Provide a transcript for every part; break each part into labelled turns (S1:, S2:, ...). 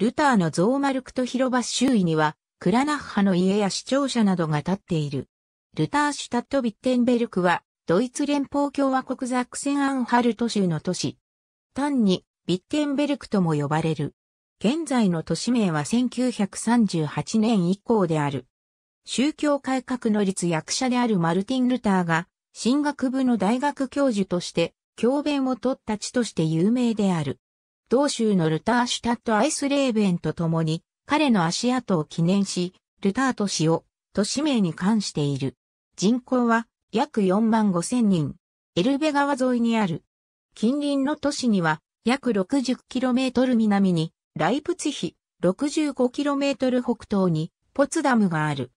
S1: ルターのゾーマルクト広場周囲には、クラナッハの家や市庁舎などが建っている。ルターシュタット・ビッテンベルクは、ドイツ連邦共和国ザクセン・アンハルト州の都市。単に、ビッテンベルクとも呼ばれる。現在の都市名は1938年以降である。宗教改革の立役者であるマルティン・ルターが、進学部の大学教授として、教鞭を取った地として有名である。同州のルターシュタットアイスレーベンと共に、彼の足跡を記念し、ルター都市を、都市名に関している。人口は、約4万5千人。エルベ川沿いにある。近隣の都市には、約6 0トル南に、ライプツヒ、6 5トル北東に、ポツダムがある。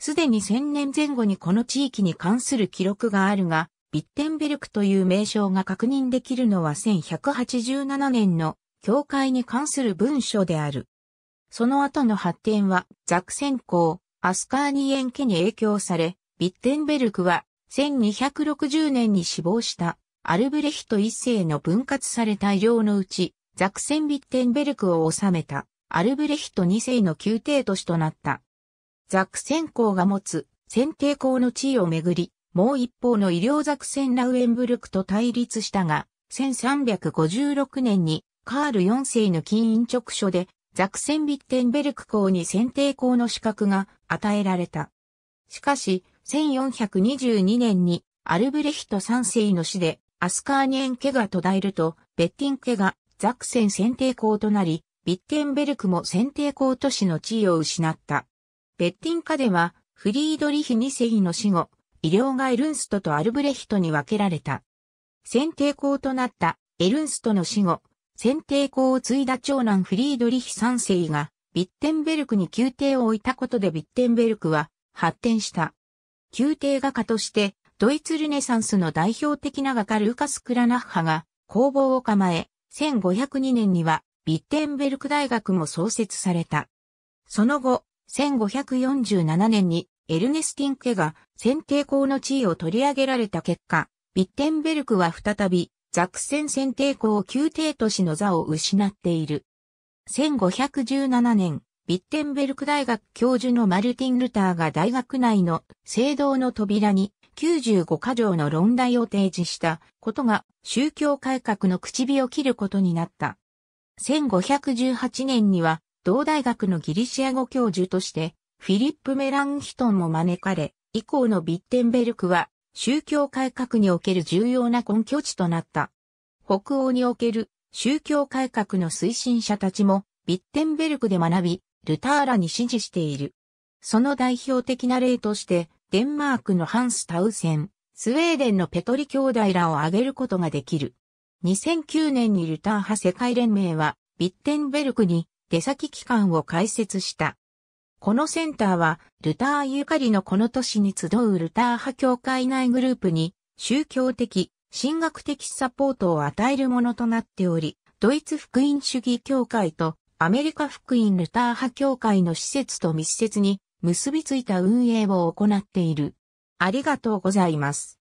S1: すでに1000年前後にこの地域に関する記録があるが、ビッテンベルクという名称が確認できるのは1187年の教会に関する文書である。その後の発展はザクセン公、アスカーニエン家に影響され、ビッテンベルクは1260年に死亡したアルブレヒト一世の分割された領のうち、ザクセンビッテンベルクを治めたアルブレヒト二世の宮廷都市となった。ザクセン公が持つ選定公の地位をめぐり、もう一方の医療作戦ラウエンブルクと対立したが、1356年にカール4世の金印直書でザクセンビッテンベルク校に選定校の資格が与えられた。しかし、1422年にアルブレヒト3世の死でアスカーニエン家が途絶えると、ベッティン家がザクセン選定校となり、ビッテンベルクも選定校都市の地位を失った。ベッティン家では、フリードリヒ2世の死後、医療がエルンストとアルブレヒトに分けられた。選定校となったエルンストの死後、選定校を継いだ長男フリードリヒ三世が、ビッテンベルクに宮廷を置いたことでビッテンベルクは発展した。宮廷画家として、ドイツルネサンスの代表的な画家ルーカス・クラナッハが工房を構え、1502年にはビッテンベルク大学も創設された。その後、1547年にエルネスティン家が選定校の地位を取り上げられた結果、ビッテンベルクは再びザクセン選定校宮廷都市の座を失っている。1517年、ビッテンベルク大学教授のマルティン・ルターが大学内の聖堂の扉に95箇条の論題を提示したことが宗教改革の口火を切ることになった。1518年には同大学のギリシア語教授としてフィリップ・メランヒトンも招かれ、以降のビッテンベルクは宗教改革における重要な根拠地となった。北欧における宗教改革の推進者たちもビッテンベルクで学び、ルターラに支持している。その代表的な例として、デンマークのハンス・タウセン、スウェーデンのペトリ兄弟らを挙げることができる。2009年にルター派世界連盟は、ビッテンベルクに出先機関を開設した。このセンターは、ルターゆかりのこの都市に集うルター派教会内グループに、宗教的、神学的サポートを与えるものとなっており、ドイツ福音主義教会とアメリカ福音ルター派教会の施設と密接に結びついた運営を行っている。ありがとうございます。